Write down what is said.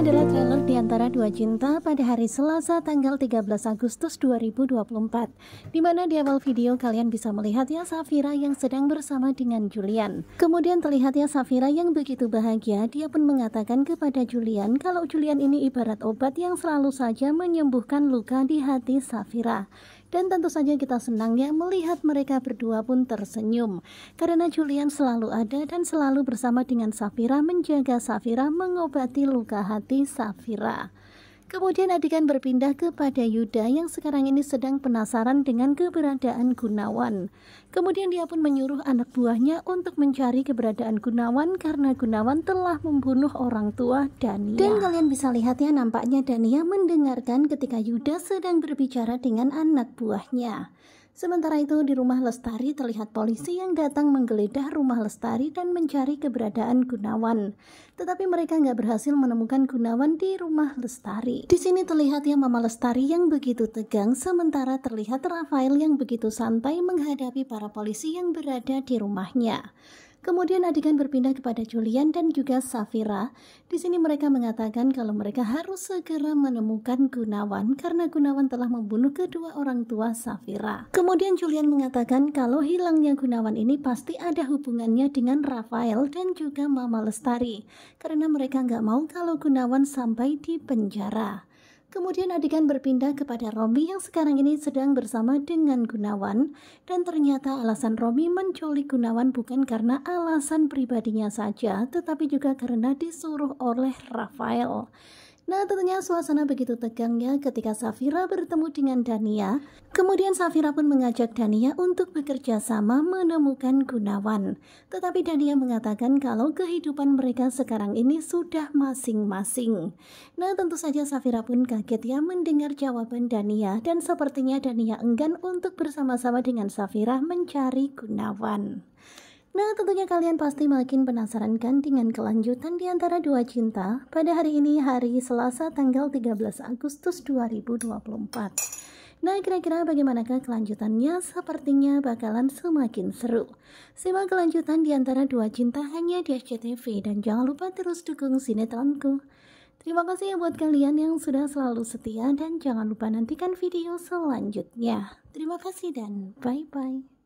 adalah trailer di antara dua cinta pada hari Selasa tanggal 13 Agustus 2024. Di mana di awal video kalian bisa melihat ya Safira yang sedang bersama dengan Julian. Kemudian terlihatnya Safira yang begitu bahagia, dia pun mengatakan kepada Julian kalau Julian ini ibarat obat yang selalu saja menyembuhkan luka di hati Safira. Dan tentu saja kita senangnya melihat mereka berdua pun tersenyum. Karena Julian selalu ada dan selalu bersama dengan Safira menjaga Safira mengobati luka hati Safira. Kemudian adegan berpindah kepada Yuda yang sekarang ini sedang penasaran dengan keberadaan Gunawan. Kemudian dia pun menyuruh anak buahnya untuk mencari keberadaan Gunawan karena Gunawan telah membunuh orang tua Dania. Dan kalian bisa lihat ya nampaknya Dania mendengarkan ketika Yuda sedang berbicara dengan anak buahnya. Sementara itu di rumah Lestari terlihat polisi yang datang menggeledah rumah Lestari dan mencari keberadaan Gunawan. Tetapi mereka nggak berhasil menemukan Gunawan di rumah Lestari. Di sini terlihat ya Mama Lestari yang begitu tegang sementara terlihat Rafael yang begitu santai menghadapi para polisi yang berada di rumahnya. Kemudian adegan berpindah kepada Julian dan juga Safira. Di sini mereka mengatakan kalau mereka harus segera menemukan Gunawan karena Gunawan telah membunuh kedua orang tua Safira. Kemudian Julian mengatakan kalau hilangnya Gunawan ini pasti ada hubungannya dengan Rafael dan juga Mama Lestari karena mereka nggak mau kalau Gunawan sampai di penjara. Kemudian adegan berpindah kepada Romi yang sekarang ini sedang bersama dengan Gunawan dan ternyata alasan Romi menculik Gunawan bukan karena alasan pribadinya saja tetapi juga karena disuruh oleh Rafael. Nah tentunya suasana begitu tegangnya ketika Safira bertemu dengan Dania. Kemudian Safira pun mengajak Dania untuk bekerja sama menemukan Gunawan. Tetapi Dania mengatakan kalau kehidupan mereka sekarang ini sudah masing-masing. Nah tentu saja Safira pun kaget ya mendengar jawaban Dania dan sepertinya Dania enggan untuk bersama-sama dengan Safira mencari Gunawan. Nah, tentunya kalian pasti makin penasaran kan dengan kelanjutan di antara dua cinta pada hari ini hari Selasa tanggal 13 Agustus 2024. Nah, kira-kira bagaimanakah kelanjutannya? Sepertinya bakalan semakin seru. Simak kelanjutan di antara dua cinta hanya di SCTV dan jangan lupa terus dukung sinetronku. Terima kasih ya buat kalian yang sudah selalu setia dan jangan lupa nantikan video selanjutnya. Terima kasih dan bye-bye.